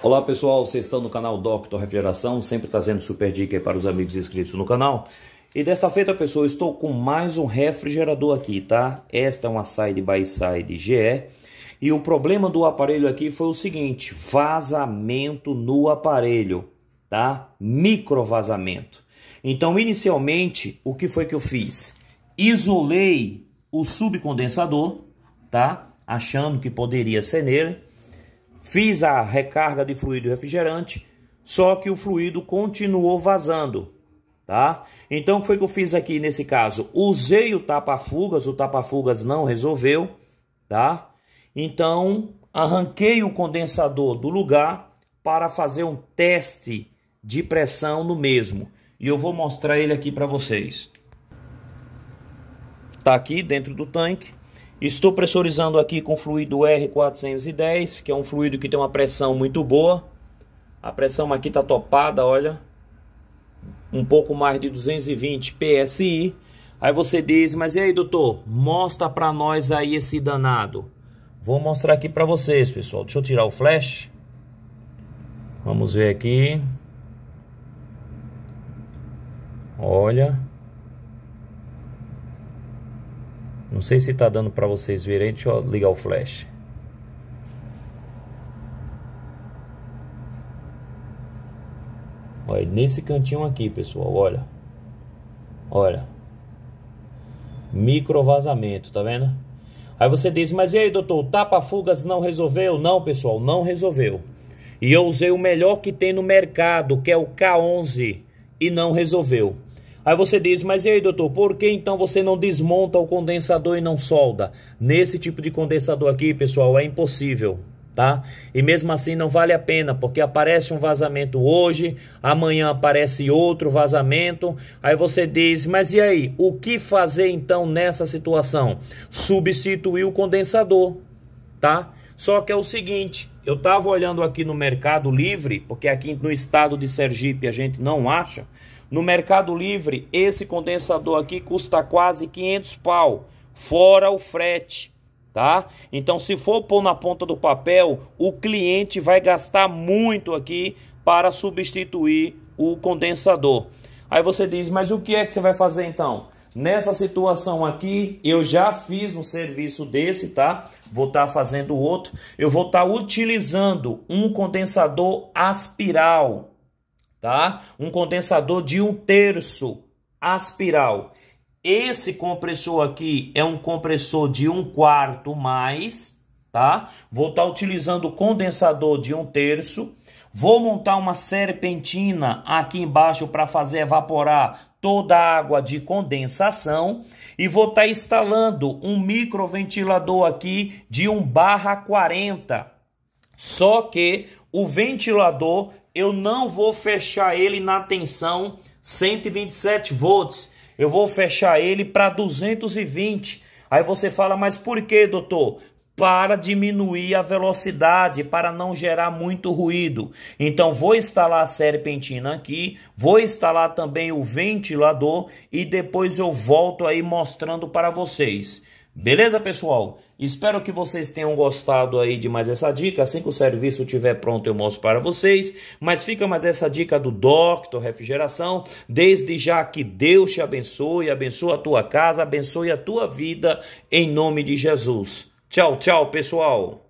Olá pessoal, vocês estão no canal Doctor Refrigeração, sempre trazendo super dica para os amigos inscritos no canal. E desta feita, pessoal, estou com mais um refrigerador aqui, tá? Esta é uma side by side GE. E o problema do aparelho aqui foi o seguinte, vazamento no aparelho, tá? Micro vazamento. Então, inicialmente, o que foi que eu fiz? Isolei o subcondensador, tá? Achando que poderia ser nele Fiz a recarga de fluido refrigerante, só que o fluido continuou vazando, tá? Então o que foi que eu fiz aqui nesse caso? Usei o tapa-fugas, o tapa-fugas não resolveu, tá? Então arranquei o condensador do lugar para fazer um teste de pressão no mesmo. E eu vou mostrar ele aqui para vocês. Tá aqui dentro do tanque. Estou pressurizando aqui com fluido R410, que é um fluido que tem uma pressão muito boa. A pressão aqui está topada, olha. Um pouco mais de 220 PSI. Aí você diz, mas e aí doutor, mostra para nós aí esse danado. Vou mostrar aqui para vocês, pessoal. Deixa eu tirar o flash. Vamos ver aqui. Olha. Não sei se está dando para vocês verem. Deixa eu ligar o flash. Olha, nesse cantinho aqui, pessoal, olha. Olha. Micro vazamento, tá vendo? Aí você diz, mas e aí, doutor, tapa-fugas não resolveu? Não, pessoal, não resolveu. E eu usei o melhor que tem no mercado, que é o K11, e não resolveu. Aí você diz, mas e aí, doutor, por que então você não desmonta o condensador e não solda? Nesse tipo de condensador aqui, pessoal, é impossível. Tá? E mesmo assim não vale a pena, porque aparece um vazamento hoje, amanhã aparece outro vazamento. Aí você diz: "Mas e aí, o que fazer então nessa situação? Substituir o condensador, tá? Só que é o seguinte, eu tava olhando aqui no Mercado Livre, porque aqui no estado de Sergipe a gente não acha. No Mercado Livre, esse condensador aqui custa quase 500 pau, fora o frete, tá? Então, se for pôr na ponta do papel, o cliente vai gastar muito aqui para substituir o condensador. Aí você diz, mas o que é que você vai fazer então? Nessa situação aqui, eu já fiz um serviço desse, tá? Vou estar tá fazendo outro. Eu vou estar tá utilizando um condensador aspiral, tá? Um condensador de um terço aspiral. Esse compressor aqui é um compressor de um quarto mais, tá? Vou estar tá utilizando o condensador de um terço. Vou montar uma serpentina aqui embaixo para fazer evaporar toda a água de condensação e vou estar tá instalando um microventilador aqui de 1 barra 40. Só que o ventilador eu não vou fechar ele na tensão 127 volts. Eu vou fechar ele para 220. Aí você fala, mas por que, doutor? Para diminuir a velocidade, para não gerar muito ruído. Então, vou instalar a serpentina aqui, vou instalar também o ventilador e depois eu volto aí mostrando para vocês. Beleza, pessoal? Espero que vocês tenham gostado aí de mais essa dica. Assim que o serviço estiver pronto, eu mostro para vocês. Mas fica mais essa dica do Doctor Refrigeração. Desde já que Deus te abençoe, abençoe a tua casa, abençoe a tua vida, em nome de Jesus. Tchau, tchau, pessoal!